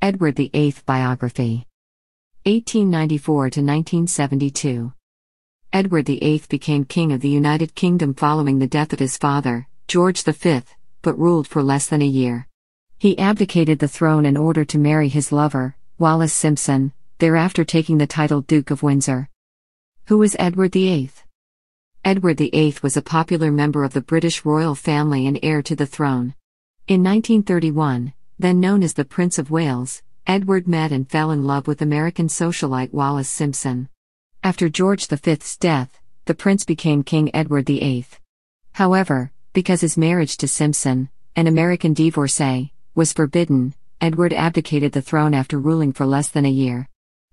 Edward VIII Biography 1894 to 1972 Edward VIII became King of the United Kingdom following the death of his father, George V, but ruled for less than a year. He abdicated the throne in order to marry his lover, Wallace Simpson, thereafter taking the title Duke of Windsor. Who was Edward VIII? Edward VIII was a popular member of the British royal family and heir to the throne. In 1931, then known as the Prince of Wales, Edward met and fell in love with American socialite Wallace Simpson. After George V's death, the prince became King Edward VIII. However, because his marriage to Simpson, an American divorcee, was forbidden, Edward abdicated the throne after ruling for less than a year.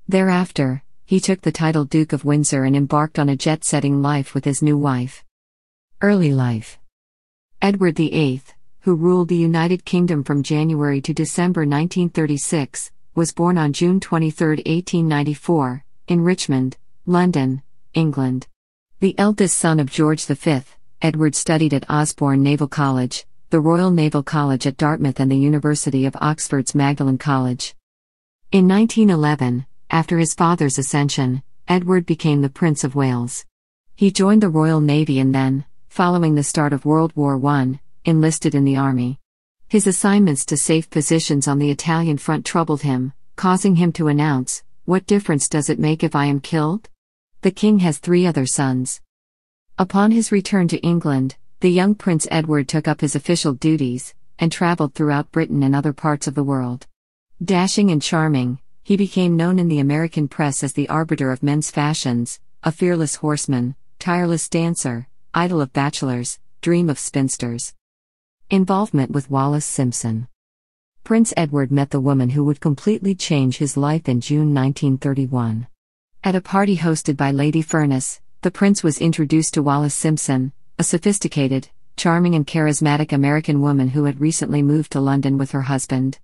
Thereafter, he took the title Duke of Windsor and embarked on a jet setting life with his new wife. Early life Edward VIII, who ruled the United Kingdom from January to December 1936, was born on June 23, 1894, in Richmond, London, England. The eldest son of George V, Edward studied at Osborne Naval College, the Royal Naval College at Dartmouth, and the University of Oxford's Magdalen College. In 1911, after his father's ascension, Edward became the Prince of Wales. He joined the Royal Navy and then, following the start of World War I, enlisted in the army. His assignments to safe positions on the Italian front troubled him, causing him to announce, What difference does it make if I am killed? The king has three other sons. Upon his return to England, the young Prince Edward took up his official duties, and travelled throughout Britain and other parts of the world. Dashing and charming, he became known in the American press as the arbiter of men's fashions, a fearless horseman, tireless dancer, idol of bachelors, dream of spinsters. Involvement with Wallace Simpson. Prince Edward met the woman who would completely change his life in June 1931. At a party hosted by Lady Furness, the prince was introduced to Wallace Simpson, a sophisticated, charming, and charismatic American woman who had recently moved to London with her husband.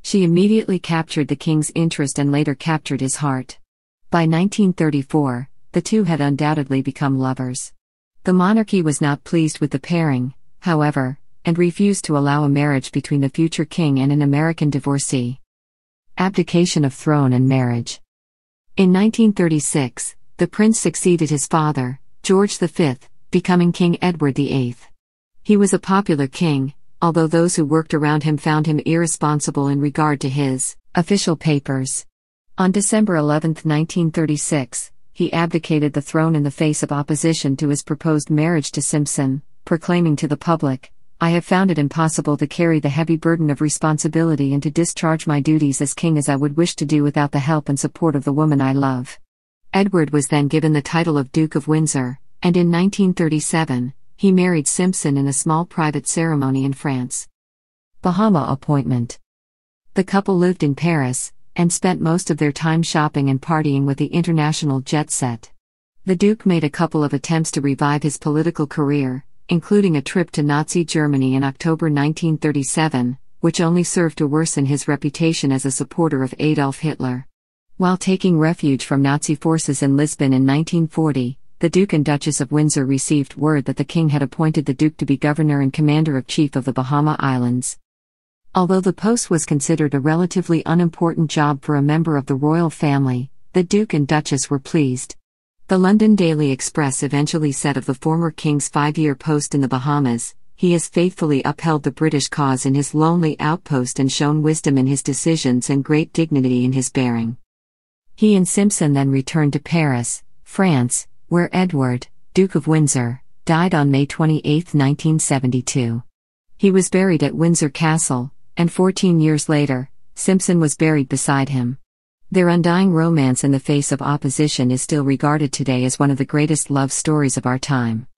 She immediately captured the king's interest and later captured his heart. By 1934, the two had undoubtedly become lovers. The monarchy was not pleased with the pairing, however, and refused to allow a marriage between the future king and an American divorcee. Abdication of throne and marriage. In 1936, the prince succeeded his father, George V, becoming King Edward VIII. He was a popular king, although those who worked around him found him irresponsible in regard to his official papers. On December 11, 1936, he abdicated the throne in the face of opposition to his proposed marriage to Simpson, proclaiming to the public, I have found it impossible to carry the heavy burden of responsibility and to discharge my duties as king as I would wish to do without the help and support of the woman I love. Edward was then given the title of Duke of Windsor, and in 1937, he married Simpson in a small private ceremony in France. Bahama Appointment The couple lived in Paris, and spent most of their time shopping and partying with the international jet set. The Duke made a couple of attempts to revive his political career, including a trip to Nazi Germany in October 1937, which only served to worsen his reputation as a supporter of Adolf Hitler. While taking refuge from Nazi forces in Lisbon in 1940, the Duke and Duchess of Windsor received word that the King had appointed the Duke to be governor and commander of chief of the Bahama Islands. Although the post was considered a relatively unimportant job for a member of the royal family, the Duke and Duchess were pleased. The London Daily Express eventually said of the former king's five year post in the Bahamas, he has faithfully upheld the British cause in his lonely outpost and shown wisdom in his decisions and great dignity in his bearing. He and Simpson then returned to Paris, France, where Edward, Duke of Windsor, died on May 28, 1972. He was buried at Windsor Castle, and 14 years later, Simpson was buried beside him. Their undying romance in the face of opposition is still regarded today as one of the greatest love stories of our time.